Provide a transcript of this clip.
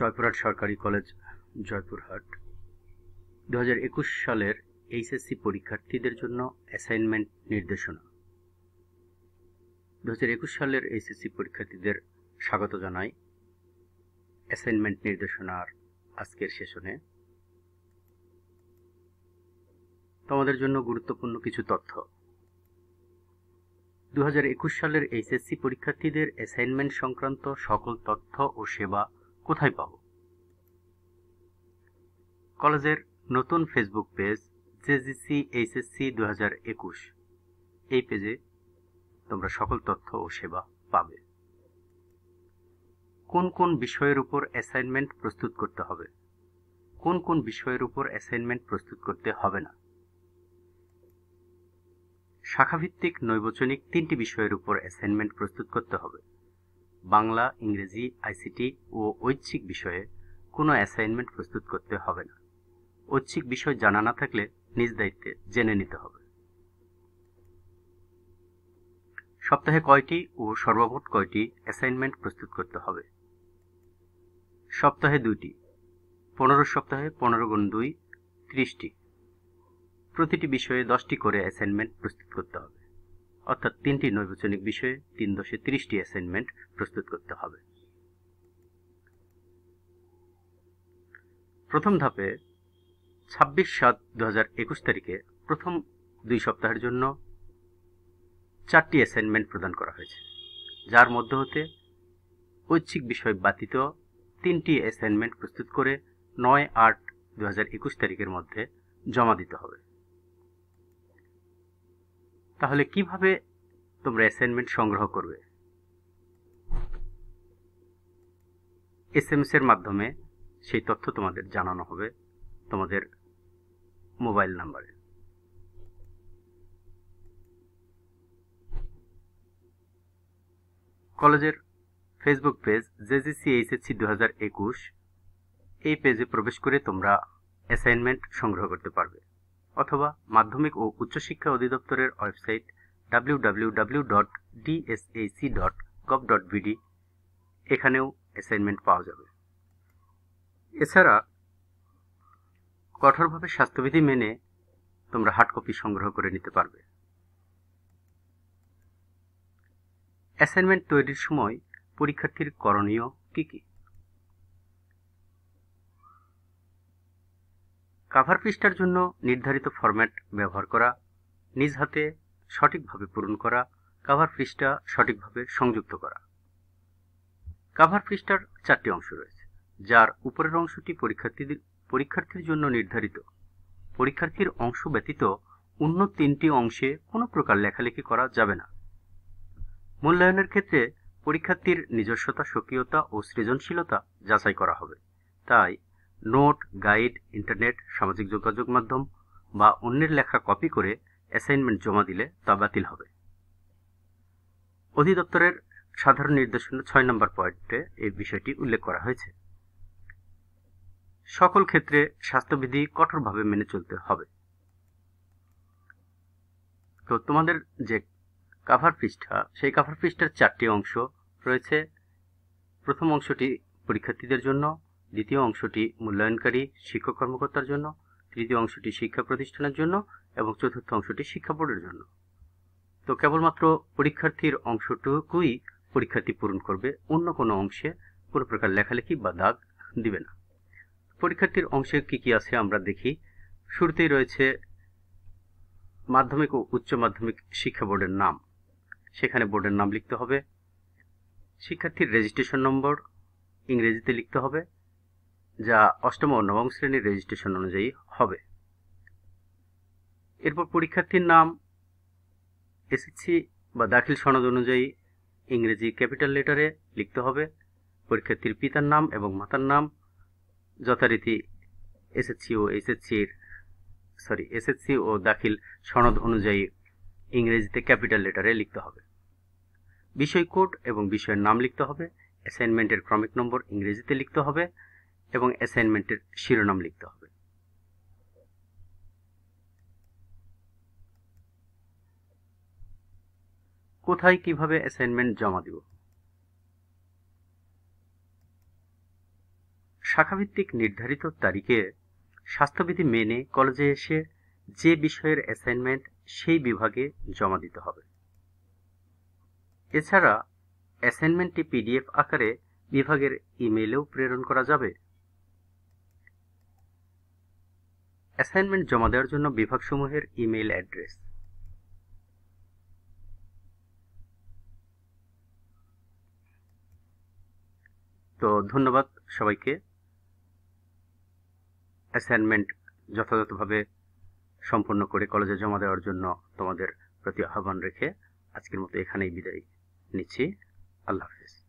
জয়পুরহাট সরকারি কলেজ জয়পুরহাট দু সালের এইচএসসি পরীক্ষার্থীদের জন্য অ্যাসাইনমেন্ট নির্দেশনা দু সালের এইচএসসি পরীক্ষার্থীদের স্বাগত জানাই অ্যাসাইনমেন্ট নির্দেশনার আজকের সেশনে তোমাদের জন্য গুরুত্বপূর্ণ কিছু তথ্য দু সালের এইচএসসি পরীক্ষার্থীদের অ্যাসাইনমেন্ট সংক্রান্ত সকল তথ্য ও সেবা কোথায় পাব কলেজের নতুন ফেসবুক পেজ জেজিসি এইচএসসি দু এই পেজে তোমরা সকল তথ্য ও সেবা পাবে কোন কোন বিষয়ের উপর অ্যাসাইনমেন্ট প্রস্তুত করতে হবে কোন কোন বিষয়ের উপর অ্যাসাইনমেন্ট প্রস্তুত করতে হবে না শাখাভিত্তিক নৈবচনিক তিনটি বিষয়ের উপর অ্যাসাইনমেন্ট প্রস্তুত করতে হবে বাংলা ইংরেজি আইসিটি ও ঐচ্ছিক বিষয়ে কোনো অ্যাসাইনমেন্ট প্রস্তুত করতে হবে না ঐচ্ছিক বিষয় জানা না থাকলে নিজ দায়িত্বে জেনে নিতে হবে সপ্তাহে কয়টি ও সর্বমোট কয়টি অ্যাসাইনমেন্ট প্রস্তুত করতে হবে সপ্তাহে দুইটি পনেরো সপ্তাহে পনেরো গুণ দুই ত্রিশটি প্রতিটি বিষয়ে দশটি করে অ্যাসাইনমেন্ট প্রস্তুত করতে হবে অর্থাৎ তিনটি নৈবচনিক বিষয়ে তিন দশে ত্রিশটি অ্যাসাইনমেন্ট প্রস্তুত করতে হবে প্রথম ধাপে ছাব্বিশ সাত দু তারিখে প্রথম দুই সপ্তাহের জন্য চারটি অ্যাসাইনমেন্ট প্রদান করা হয়েছে যার মধ্য হতে ঐচ্ছিক বিষয় ব্যতীত তিনটি অ্যাসাইনমেন্ট প্রস্তুত করে নয় আট দু তারিখের মধ্যে জমা দিতে হবে তাহলে কিভাবে তোমরা অ্যাসাইনমেন্ট সংগ্রহ করবে এস এস এর মাধ্যমে সেই তথ্য তোমাদের জানানো হবে তোমাদের মোবাইল নাম্বারে কলেজের ফেসবুক পেজ জেজিসি এইচএসসি দু হাজার একুশ এই পেজে প্রবেশ করে তোমরা অ্যাসাইনমেন্ট সংগ্রহ করতে পারবে অথবা মাধ্যমিক ও উচ্চশিক্ষা অধিদপ্তরের ওয়েবসাইট www.dsac.gov.bd এখানেও অ্যাসাইনমেন্ট পাওয়া যাবে এছাড়া কঠোরভাবে স্বাস্থ্যবিধি মেনে তোমরা হার্ড কপি সংগ্রহ করে নিতে পারবে অ্যাসাইনমেন্ট তৈরির সময় পরীক্ষার্থীর করণীয় কী কী কাভার পৃষ্ঠার জন্য নির্ধারিত ফরম্যাট ব্যবহার করা নিজ হাতে সঠিকভাবে পূরণ করা কাভার পৃষ্ঠা সঠিকভাবে সংযুক্ত করা কাভার পৃষ্ঠার চারটি অংশ রয়েছে যার উপরের অংশটি পরীক্ষার্থীদের পরীক্ষার্থীর জন্য নির্ধারিত পরীক্ষার্থীর অংশ ব্যতীত অন্য তিনটি অংশে কোনো প্রকার লেখালেখি করা যাবে না মূল্যায়নের ক্ষেত্রে পরীক্ষার্থীর নিজস্বতা সক্রিয়তা ও সৃজনশীলতা যাচাই করা হবে তাই নোট গাইড ইন্টারনেট সামাজিক যোগাযোগ মাধ্যম বা অন্যের লেখা কপি করে অ্যাসাইনমেন্ট জমা দিলে তা বাতিল হবে অধিদপ্তরের সাধারণ নির্দেশনা ছয় নম্বর পয়েন্টে এই বিষয়টি উল্লেখ করা হয়েছে সকল ক্ষেত্রে স্বাস্থ্যবিধি কঠোরভাবে মেনে চলতে হবে তো তোমাদের যে কাভার পৃষ্ঠা সেই কাভার পৃষ্ঠার চারটি অংশ রয়েছে প্রথম অংশটি পরীক্ষার্থীদের জন্য দ্বিতীয় অংশটি মূল্যায়নকারী শিক্ষক কর্মকর্তার জন্য তৃতীয় অংশটি শিক্ষা প্রতিষ্ঠানের জন্য এবং চতুর্থ অংশটি শিক্ষা বোর্ডের জন্য তো কেবলমাত্র পরীক্ষার্থীর অংশটুকুই পরীক্ষার্থী পূরণ করবে অন্য কোনো অংশে কোনো প্রকার লেখালেখি বা দাগ দিবে না পরীক্ষার্থীর অংশে কি কি আছে আমরা দেখি শুরুতেই রয়েছে মাধ্যমিক ও উচ্চ মাধ্যমিক শিক্ষা বোর্ডের নাম সেখানে বোর্ডের নাম লিখতে হবে শিক্ষার্থীর রেজিস্ট্রেশন নম্বর ইংরেজিতে লিখতে হবে যা অষ্টম ও নবম শ্রেণীর রেজিস্ট্রেশন অনুযায়ী হবে এরপর পরীক্ষার্থীর নাম এসএসসি বা দাখিল সনদ অনুযায়ী ইংরেজি ক্যাপিটাল লেটারে লিখতে হবে পরীক্ষার্থীর পিতার নাম এবং মাতার নাম যথারীতি এসএসসি ও এসএসসির সরি এসএসসি ও দাখিল সনদ অনুযায়ী ইংরেজিতে ক্যাপিটাল লেটারে লিখতে হবে বিষয় কোড এবং বিষয়ের নাম লিখতে হবে অ্যাসাইনমেন্টের ক্রমিক নম্বর ইংরেজিতে লিখতে হবে এবং অ্যাসাইনমেন্টের শিরোনাম লিখতে হবে কোথায় কিভাবে অ্যাসাইনমেন্ট জমা দিব শাখাভিত্তিক নির্ধারিত তারিখে স্বাস্থ্যবিধি মেনে কলেজে এসে যে বিষয়ের অ্যাসাইনমেন্ট সেই বিভাগে জমা দিতে হবে এছাড়া অ্যাসাইনমেন্টটি পিডিএফ আকারে বিভাগের ইমেলেও প্রেরণ করা যাবে অ্যাসাইনমেন্ট জমা দেওয়ার জন্য বিভাগসমূহের ইমেইল অ্যাড্রেস তো ধন্যবাদ সবাইকে অ্যাসাইনমেন্ট যথাযথভাবে সম্পন্ন করে কলেজে জমা দেওয়ার জন্য তোমাদের প্রতি আহ্বান রেখে আজকের মতো এখানেই বিদায় নিচ্ছি আল্লাহ হাফিজ